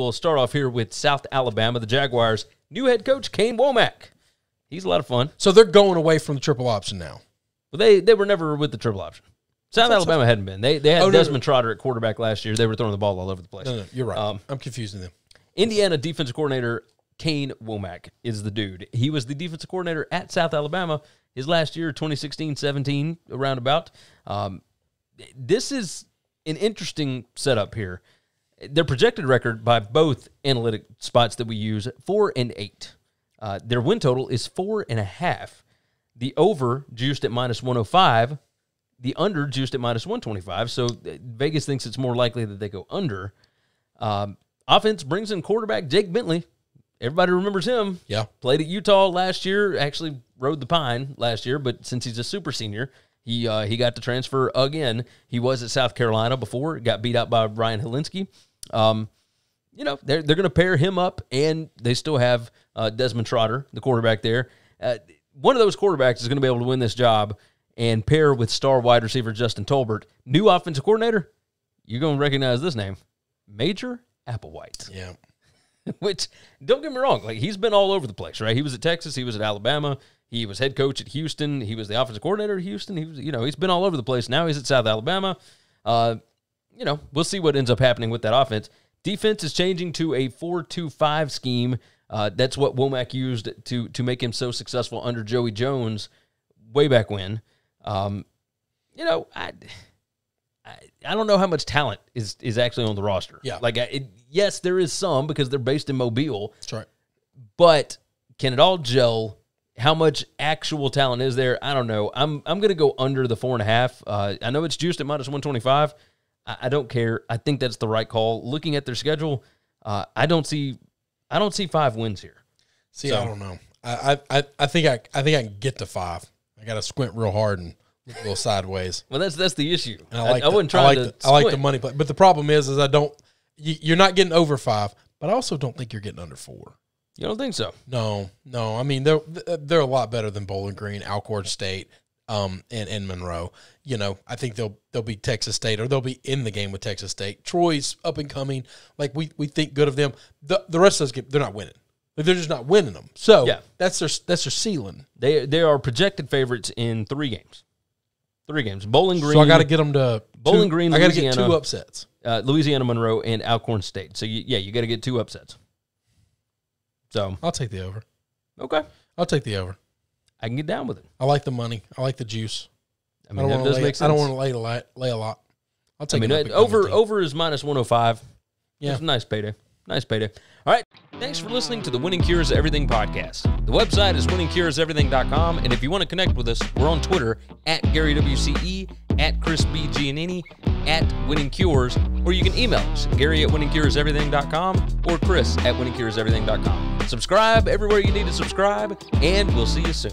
will start off here with South Alabama, the Jaguars. New head coach Kane Womack. He's a lot of fun. So they're going away from the triple option now. Well, they they were never with the triple option. South Alabama so. hadn't been. They they had oh, Desmond no, no. Trotter at quarterback last year. They were throwing the ball all over the place. No, no, you're right. Um, I'm confusing them. Indiana defensive coordinator Kane Womack is the dude. He was the defensive coordinator at South Alabama his last year, 2016 17, around about. Um, this is an interesting setup here their projected record by both analytic spots that we use four and eight. Uh, their win total is four and a half. The over juiced at minus 105, the under juiced at minus 125. So uh, Vegas thinks it's more likely that they go under. Um, offense brings in quarterback Jake Bentley. Everybody remembers him. Yeah. Played at Utah last year, actually rode the pine last year, but since he's a super senior, he uh, he got to transfer again. He was at South Carolina before, got beat out by Ryan Helinski. Um, you know, they're, they're going to pair him up, and they still have uh, Desmond Trotter, the quarterback there. Uh, one of those quarterbacks is going to be able to win this job and pair with star wide receiver Justin Tolbert. New offensive coordinator, you're going to recognize this name Major Applewhite. Yeah. Which, don't get me wrong, like he's been all over the place, right? He was at Texas, he was at Alabama, he was head coach at Houston, he was the offensive coordinator at Houston. He was, you know, he's been all over the place. Now he's at South Alabama. Uh, you know, we'll see what ends up happening with that offense. Defense is changing to a 4 2 5 scheme. Uh, that's what Womack used to to make him so successful under Joey Jones way back when. Um, you know, I, I, I don't know how much talent is is actually on the roster. Yeah, like I, it, yes, there is some because they're based in Mobile. That's right. But can it all gel? How much actual talent is there? I don't know. I'm I'm gonna go under the four and a half. Uh, I know it's juiced at minus one twenty five. I, don't care. I think that's the right call. Looking at their schedule, uh, I don't see I don't see five wins here. See, so, I don't know. I, I I think I I think I can get to five. I got to squint real hard and look a little sideways. Well, that's that's the issue. And I like I, the, I wouldn't try I like to. The, squint. I like the money play, but the problem is, is I don't. You, you're not getting over five, but I also don't think you're getting under four. You don't think so? No, no. I mean, they're they're a lot better than Bowling Green, Alcorn State, um, in, Monroe. You know, I think they'll they'll be Texas State or they'll be in the game with Texas State. Troy's up and coming. Like we we think good of them. The the rest of those games, they're not winning. Like they're just not winning them. So yeah. that's their that's their ceiling. They they are projected favorites in three games. Three games. Bowling Green. So I got to get them to Bowling two, Green. I got to get two upsets. Uh, Louisiana Monroe and Alcorn State. So you, yeah, you got to get two upsets. So I'll take the over. Okay, I'll take the over. I can get down with it. I like the money. I like the juice. I mean, I that does make sense. I don't want to lay a lot. Lay a lot. I'll take. I mean, uh, it, over over is minus one hundred oh five. Yeah, it's a nice payday. Nice payday. All right. Thanks for listening to the Winning Cures Everything podcast. The website is winningcureseverything.com. And if you want to connect with us, we're on Twitter at Gary WCE, at Chris B. Giannini, at Winning Cures, or you can email us, Gary at winningcureseverything.com or Chris at winningcureseverything.com. Subscribe everywhere you need to subscribe, and we'll see you soon.